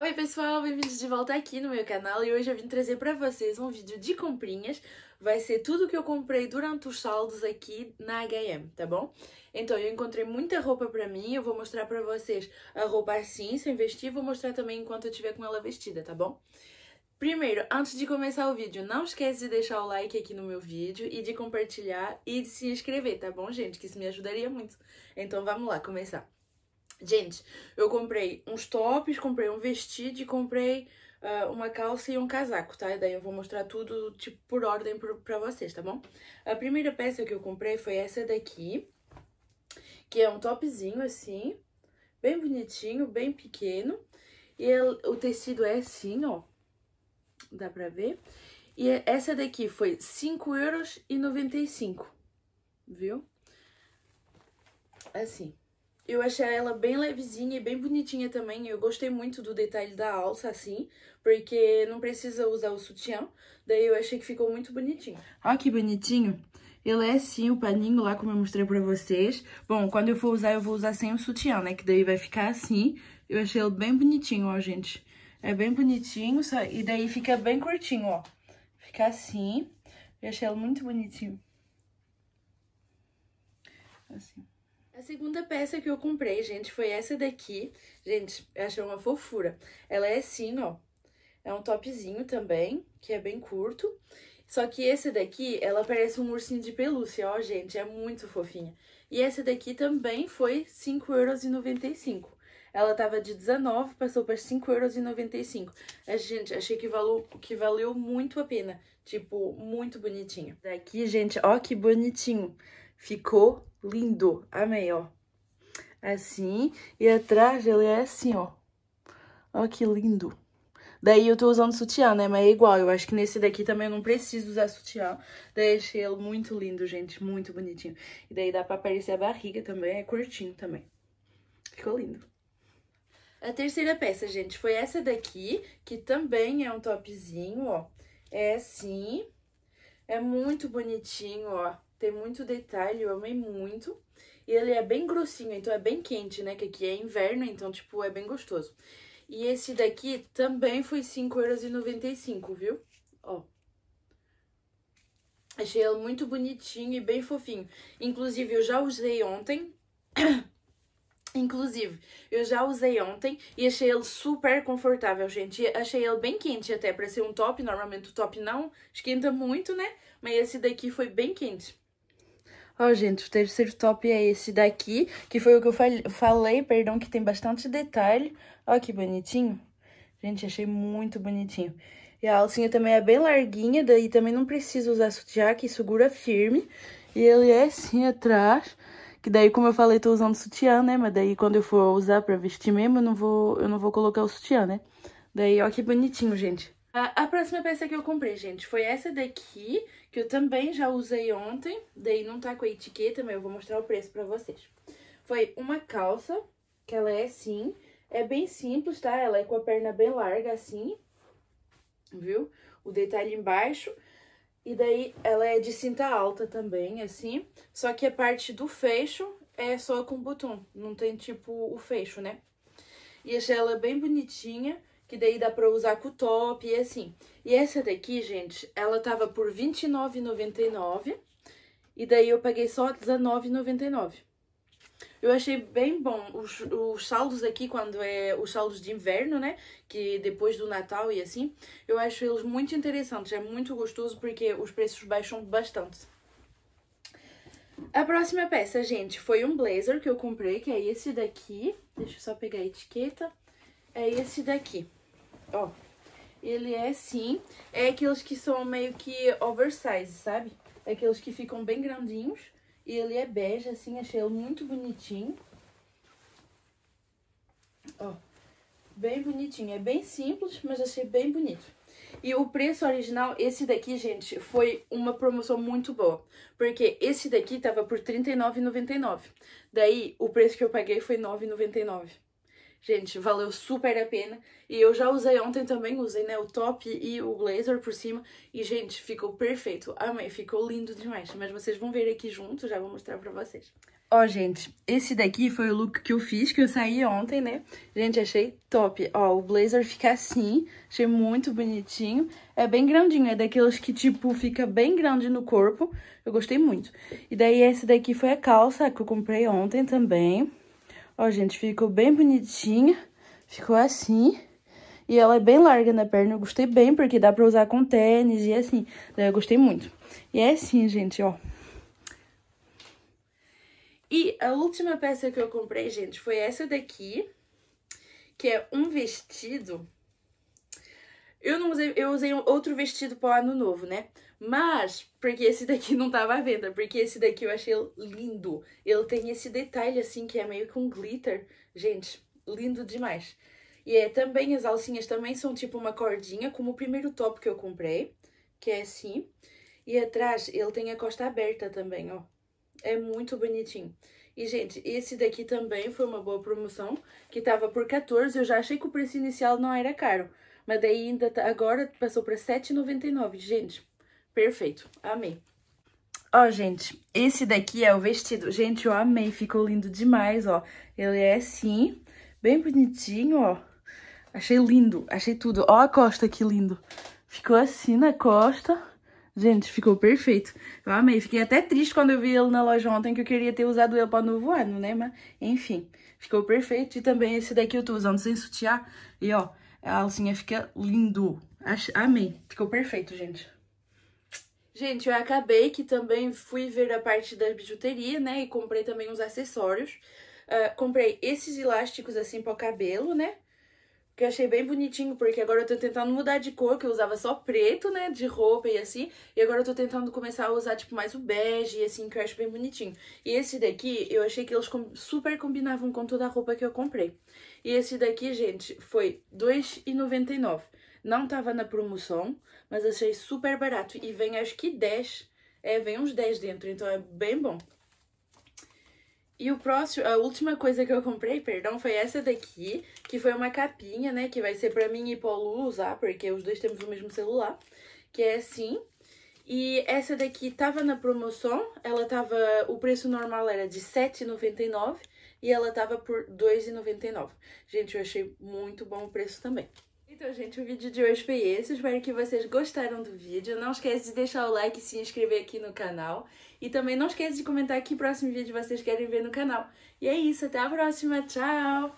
Oi pessoal, bem-vindos de volta aqui no meu canal e hoje eu vim trazer para vocês um vídeo de comprinhas. Vai ser tudo que eu comprei durante os saldos aqui na H&M, tá bom? Então, eu encontrei muita roupa para mim, eu vou mostrar para vocês a roupa assim, sem vestir, vou mostrar também enquanto eu estiver com ela vestida, tá bom? Primeiro, antes de começar o vídeo, não esquece de deixar o like aqui no meu vídeo e de compartilhar e de se inscrever, tá bom, gente? Que isso me ajudaria muito. Então, vamos lá começar. Gente, eu comprei uns tops, comprei um vestido e comprei uh, uma calça e um casaco, tá? E daí eu vou mostrar tudo, tipo, por ordem pra, pra vocês, tá bom? A primeira peça que eu comprei foi essa daqui, que é um topzinho assim, bem bonitinho, bem pequeno. E ele, é, o tecido é assim, ó, dá pra ver. E é, essa daqui foi 5,95 euros, viu? Assim. Eu achei ela bem levezinha e bem bonitinha também. Eu gostei muito do detalhe da alça, assim, porque não precisa usar o sutiã. Daí eu achei que ficou muito bonitinho. Olha que bonitinho. Ele é assim o paninho lá, como eu mostrei pra vocês. Bom, quando eu for usar, eu vou usar sem o sutiã, né? Que daí vai ficar assim. Eu achei ele bem bonitinho, ó, gente. É bem bonitinho, só... e daí fica bem curtinho, ó. Fica assim. Eu achei ele muito bonitinho. Assim. A segunda peça que eu comprei, gente, foi essa daqui. Gente, achei uma fofura. Ela é assim, ó. É um topzinho também, que é bem curto. Só que esse daqui, ela parece um ursinho de pelúcia, ó, gente. É muito fofinha. E essa daqui também foi 5,95€. Ela tava de 19, passou para 5,95€. É, gente, achei que, valou, que valeu muito a pena. Tipo, muito bonitinho. Daqui, gente, ó que bonitinho. Ficou lindo. Amei, ó. Assim. E atrás ele é assim, ó. Ó que lindo. Daí eu tô usando sutiã, né? Mas é igual. Eu acho que nesse daqui também eu não preciso usar sutiã. Daí achei ele muito lindo, gente. Muito bonitinho. E daí dá pra aparecer a barriga também. É curtinho também. Ficou lindo. A terceira peça, gente, foi essa daqui, que também é um topzinho, ó. É assim. É muito bonitinho, ó. Tem muito detalhe, eu amei muito. E ele é bem grossinho, então é bem quente, né? Que aqui é inverno, então, tipo, é bem gostoso. E esse daqui também foi 5,95€, viu? Ó. Achei ele muito bonitinho e bem fofinho. Inclusive, eu já usei ontem. Inclusive, eu já usei ontem e achei ele super confortável, gente. Achei ele bem quente até, para ser um top. Normalmente o top não esquenta muito, né? Mas esse daqui foi bem quente. Ó, oh, gente, o terceiro top é esse daqui, que foi o que eu falei, falei perdão, que tem bastante detalhe. Ó que bonitinho. Gente, achei muito bonitinho. E a alcinha também é bem larguinha, daí também não precisa usar sutiã, que segura firme. E ele é assim atrás, que daí, como eu falei, tô usando sutiã, né? Mas daí, quando eu for usar pra vestir mesmo, eu não vou, eu não vou colocar o sutiã, né? Daí, ó que bonitinho, gente. A, a próxima peça que eu comprei, gente, foi essa daqui, que eu também já usei ontem, daí não tá com a etiqueta, mas eu vou mostrar o preço pra vocês. Foi uma calça, que ela é assim, é bem simples, tá? Ela é com a perna bem larga, assim, viu? O detalhe embaixo. E daí ela é de cinta alta também, assim, só que a parte do fecho é só com botão, não tem tipo o fecho, né? E achei ela bem bonitinha que daí dá pra usar com o top e assim. E essa daqui, gente, ela tava por R$29,99 e daí eu paguei só R$19,99. Eu achei bem bom os, os saldos aqui, quando é os saldos de inverno, né? Que depois do Natal e assim, eu acho eles muito interessantes. É muito gostoso porque os preços baixam bastante. A próxima peça, gente, foi um blazer que eu comprei, que é esse daqui. Deixa eu só pegar a etiqueta. É esse daqui. Ó, ele é sim, é aqueles que são meio que oversize, sabe? É aqueles que ficam bem grandinhos. E ele é bege, assim, achei ele muito bonitinho. Ó, bem bonitinho. É bem simples, mas achei bem bonito. E o preço original, esse daqui, gente, foi uma promoção muito boa. Porque esse daqui tava por R$39,99. Daí, o preço que eu paguei foi R$9,99. Gente, valeu super a pena. E eu já usei ontem também, usei né, o top e o blazer por cima. E, gente, ficou perfeito. Amei, ficou lindo demais. Mas vocês vão ver aqui junto, já vou mostrar pra vocês. Ó, gente, esse daqui foi o look que eu fiz, que eu saí ontem, né? Gente, achei top. Ó, o blazer fica assim, achei muito bonitinho. É bem grandinho, é daqueles que, tipo, fica bem grande no corpo. Eu gostei muito. E daí esse daqui foi a calça que eu comprei ontem também. Ó, gente, ficou bem bonitinha. Ficou assim. E ela é bem larga na perna, eu gostei bem, porque dá pra usar com tênis e assim. Daí eu gostei muito. E é assim, gente, ó. E a última peça que eu comprei, gente, foi essa daqui, que é um vestido. Eu não usei, eu usei outro vestido para o ano novo, né? Mas, porque esse daqui não tava à venda, porque esse daqui eu achei lindo. Ele tem esse detalhe assim, que é meio com um glitter. Gente, lindo demais. E é, também as alcinhas também são tipo uma cordinha, como o primeiro top que eu comprei, que é assim. E atrás ele tem a costa aberta também, ó. É muito bonitinho. E, gente, esse daqui também foi uma boa promoção, que tava por 14, eu já achei que o preço inicial não era caro. Mas daí ainda tá, agora passou para 7,99, gente. Perfeito, amei. Ó, oh, gente, esse daqui é o vestido. Gente, eu amei, ficou lindo demais, ó. Ele é assim, bem bonitinho, ó. Achei lindo, achei tudo. Ó a costa, que lindo. Ficou assim na costa. Gente, ficou perfeito. Eu amei. Fiquei até triste quando eu vi ele na loja ontem, que eu queria ter usado ele para novo ano, né? Mas, enfim, ficou perfeito. E também esse daqui eu tô usando sem sutiar. E, ó, a alcinha fica lindo. Achei... Amei. Ficou perfeito, gente. Gente, eu acabei que também fui ver a parte da bijuteria, né? E comprei também os acessórios. Uh, comprei esses elásticos assim para o cabelo, né? Que eu achei bem bonitinho, porque agora eu tô tentando mudar de cor, que eu usava só preto, né, de roupa e assim. E agora eu tô tentando começar a usar, tipo, mais o bege, e assim, que eu acho bem bonitinho. E esse daqui, eu achei que eles super combinavam com toda a roupa que eu comprei. E esse daqui, gente, foi R$2,99. Não estava na promoção, mas achei super barato. E vem acho que 10. É, vem uns 10 dentro, então é bem bom. E o próximo, a última coisa que eu comprei, perdão, foi essa daqui, que foi uma capinha, né, que vai ser pra mim e pro Lu usar, porque os dois temos o mesmo celular, que é assim. E essa daqui tava na promoção, ela tava, o preço normal era de R$7,99 e ela tava por R$2,99. Gente, eu achei muito bom o preço também. Então, gente, o vídeo de hoje foi esse. Espero que vocês gostaram do vídeo. Não esquece de deixar o like e se inscrever aqui no canal. E também não esquece de comentar que próximo vídeo vocês querem ver no canal. E é isso, até a próxima. Tchau!